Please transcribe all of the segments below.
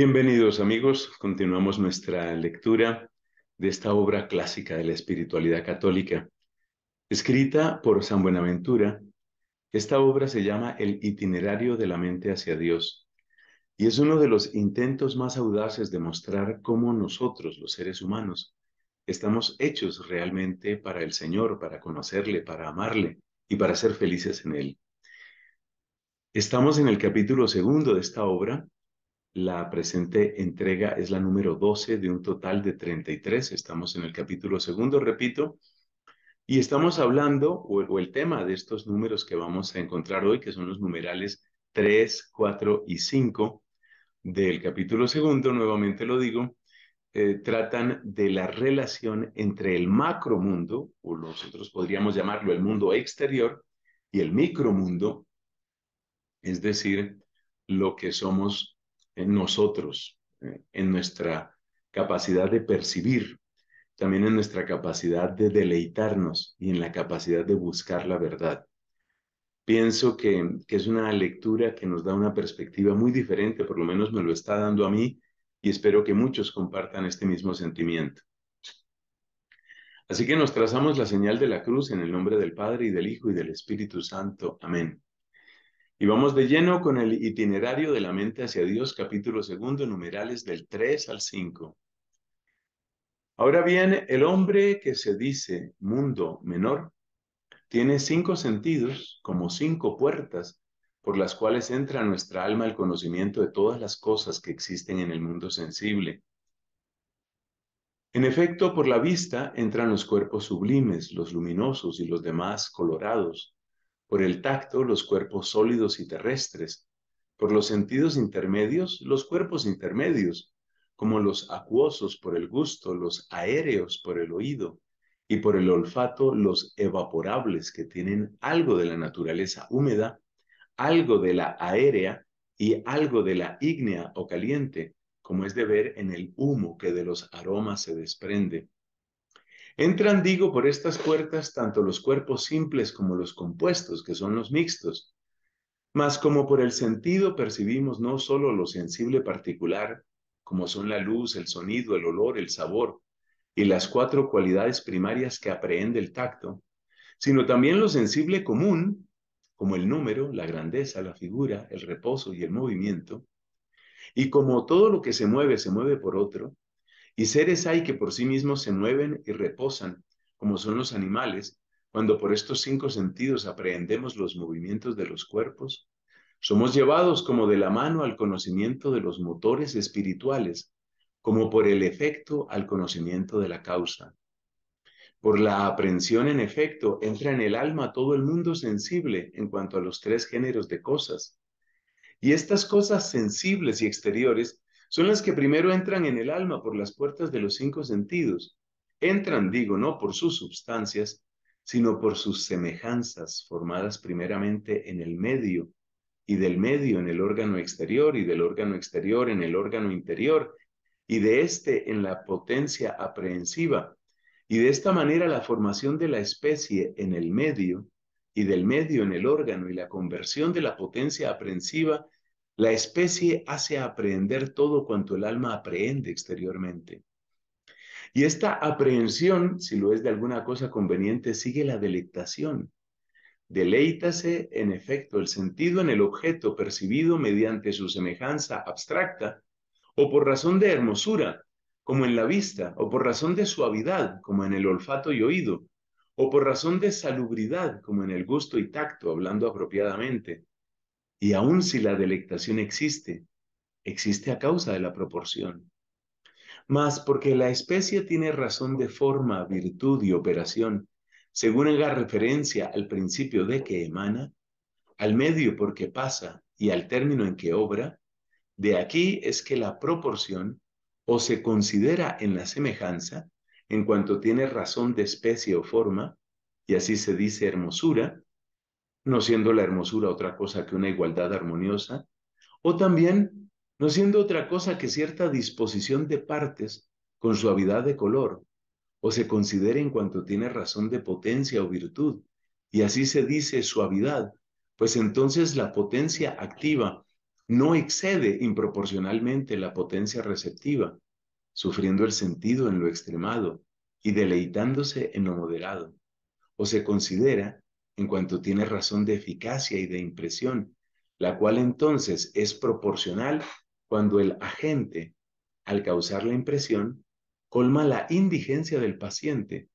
Bienvenidos amigos, continuamos nuestra lectura de esta obra clásica de la espiritualidad católica. Escrita por San Buenaventura, esta obra se llama El itinerario de la mente hacia Dios y es uno de los intentos más audaces de mostrar cómo nosotros, los seres humanos, estamos hechos realmente para el Señor, para conocerle, para amarle y para ser felices en Él. Estamos en el capítulo segundo de esta obra la presente entrega es la número 12 de un total de 33. Estamos en el capítulo segundo, repito. Y estamos hablando, o, el tema de estos números que vamos a encontrar hoy, que son los numerales 3, 4 y 5 del capítulo segundo, nuevamente lo digo, eh, tratan de la relación entre el macromundo, o nosotros podríamos llamarlo el mundo exterior, y el micromundo, es decir, lo que somos en nosotros, eh, en nuestra capacidad de percibir, también en nuestra capacidad de deleitarnos y en la capacidad de buscar la verdad. Pienso que, que es una lectura que nos da una perspectiva muy diferente, por lo menos me lo está dando a mí y espero que muchos compartan este mismo sentimiento. Así que nos trazamos la señal de la cruz en el nombre del Padre y del Hijo y del Espíritu Santo. Amén. Y vamos de lleno con el itinerario de la mente hacia Dios, capítulo segundo, numerales del 3 al 5. Ahora bien, el hombre que se dice mundo menor tiene cinco sentidos, como cinco puertas, por las cuales entra nuestra alma el conocimiento de todas las cosas que existen en el mundo sensible. En efecto, por la vista entran los cuerpos sublimes, los luminosos y los demás colorados por el tacto los cuerpos sólidos y terrestres, por los sentidos intermedios los cuerpos intermedios, como los acuosos por el gusto, los aéreos por el oído, y por el olfato los evaporables que tienen algo de la naturaleza húmeda, algo de la aérea y algo de la ígnea o caliente, como es de ver en el humo que de los aromas se desprende. Entran, digo, por estas puertas tanto los cuerpos simples como los compuestos, que son los mixtos. Mas como por el sentido percibimos no solo lo sensible particular, como son la luz, el sonido, el olor, el sabor, y las cuatro cualidades primarias que aprehende el tacto, sino también lo sensible común, como el número, la grandeza, la figura, el reposo y el movimiento, y como todo lo que se mueve se mueve por otro, y seres hay que por sí mismos se mueven y reposan, como son los animales, cuando por estos cinco sentidos aprehendemos los movimientos de los cuerpos. Somos llevados como de la mano al conocimiento de los motores espirituales, como por el efecto al conocimiento de la causa. Por la aprehensión, en efecto, entra en el alma todo el mundo sensible en cuanto a los tres géneros de cosas. Y estas cosas sensibles y exteriores son las que primero entran en el alma por las puertas de los cinco sentidos. Entran, digo, no por sus substancias, sino por sus semejanzas formadas primeramente en el medio y del medio en el órgano exterior y del órgano exterior en el órgano interior y de éste en la potencia aprehensiva. Y de esta manera la formación de la especie en el medio y del medio en el órgano y la conversión de la potencia aprehensiva la especie hace aprehender todo cuanto el alma aprehende exteriormente. Y esta aprehensión, si lo es de alguna cosa conveniente, sigue la delectación. Deleítase, en efecto, el sentido en el objeto percibido mediante su semejanza abstracta, o por razón de hermosura, como en la vista, o por razón de suavidad, como en el olfato y oído, o por razón de salubridad, como en el gusto y tacto, hablando apropiadamente, y aun si la delectación existe, existe a causa de la proporción. Mas porque la especie tiene razón de forma, virtud y operación, según haga referencia al principio de que emana, al medio por que pasa y al término en que obra, de aquí es que la proporción o se considera en la semejanza en cuanto tiene razón de especie o forma, y así se dice hermosura, no siendo la hermosura otra cosa que una igualdad armoniosa, o también no siendo otra cosa que cierta disposición de partes con suavidad de color, o se considera en cuanto tiene razón de potencia o virtud, y así se dice suavidad, pues entonces la potencia activa no excede improporcionalmente la potencia receptiva, sufriendo el sentido en lo extremado y deleitándose en lo moderado, o se considera en cuanto tiene razón de eficacia y de impresión, la cual entonces es proporcional cuando el agente, al causar la impresión, colma la indigencia del paciente.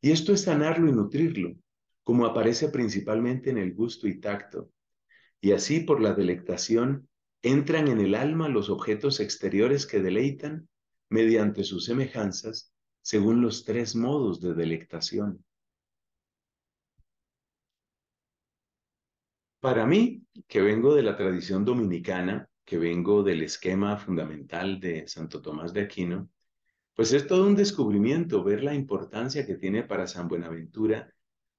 Y esto es sanarlo y nutrirlo, como aparece principalmente en el gusto y tacto. Y así por la delectación entran en el alma los objetos exteriores que deleitan mediante sus semejanzas según los tres modos de delectación. Para mí, que vengo de la tradición dominicana, que vengo del esquema fundamental de Santo Tomás de Aquino, pues es todo un descubrimiento ver la importancia que tiene para San Buenaventura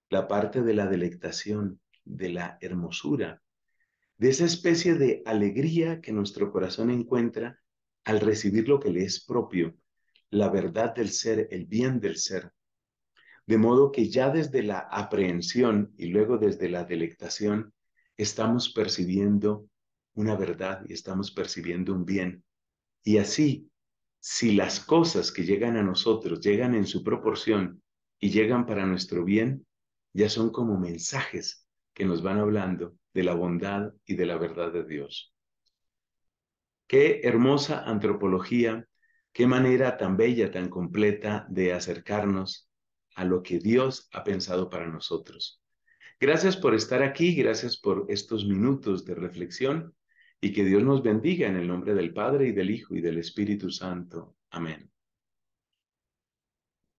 la parte de la delectación, de la hermosura, de esa especie de alegría que nuestro corazón encuentra al recibir lo que le es propio, la verdad del ser, el bien del ser. De modo que ya desde la aprehensión y luego desde la delectación, estamos percibiendo una verdad y estamos percibiendo un bien. Y así, si las cosas que llegan a nosotros llegan en su proporción y llegan para nuestro bien, ya son como mensajes que nos van hablando de la bondad y de la verdad de Dios. Qué hermosa antropología, qué manera tan bella, tan completa de acercarnos a lo que Dios ha pensado para nosotros. Gracias por estar aquí, gracias por estos minutos de reflexión y que Dios nos bendiga en el nombre del Padre y del Hijo y del Espíritu Santo. Amén.